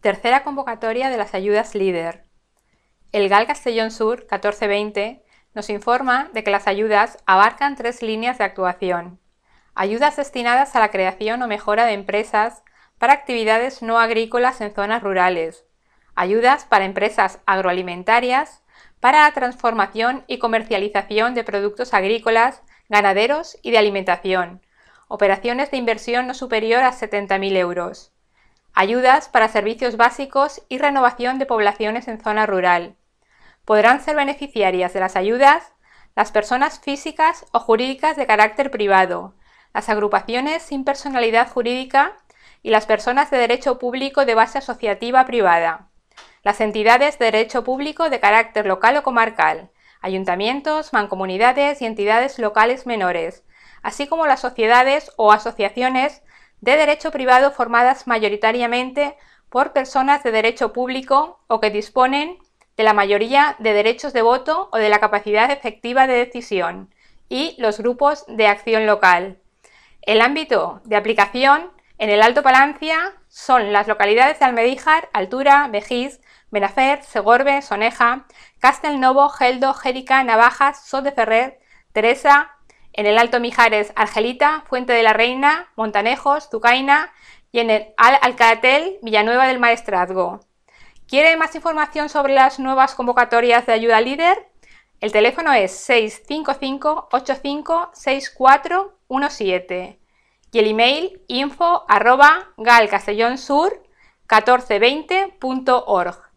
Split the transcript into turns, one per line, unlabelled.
Tercera convocatoria de las ayudas líder. El GAL Castellón Sur 1420 nos informa de que las ayudas abarcan tres líneas de actuación. Ayudas destinadas a la creación o mejora de empresas para actividades no agrícolas en zonas rurales. Ayudas para empresas agroalimentarias para la transformación y comercialización de productos agrícolas, ganaderos y de alimentación. Operaciones de inversión no superior a 70.000 euros ayudas para servicios básicos y renovación de poblaciones en zona rural. Podrán ser beneficiarias de las ayudas las personas físicas o jurídicas de carácter privado, las agrupaciones sin personalidad jurídica y las personas de derecho público de base asociativa privada, las entidades de derecho público de carácter local o comarcal, ayuntamientos, mancomunidades y entidades locales menores, así como las sociedades o asociaciones de derecho privado formadas mayoritariamente por personas de derecho público o que disponen de la mayoría de derechos de voto o de la capacidad efectiva de decisión y los grupos de acción local. El ámbito de aplicación en el Alto Palancia son las localidades de Almedíjar, Altura, Mejís, Benacer, Segorbe, Soneja, Castelnovo, Geldo, Jérica, Navajas, Sot de Ferrer, Teresa, en el Alto Mijares, Argelita, Fuente de la Reina, Montanejos, Tucaina y en el Alcatel, Villanueva del Maestrazgo. ¿Quiere más información sobre las nuevas convocatorias de ayuda líder? El teléfono es 655-856417 y el email info arroba galcastellonsur1420.org.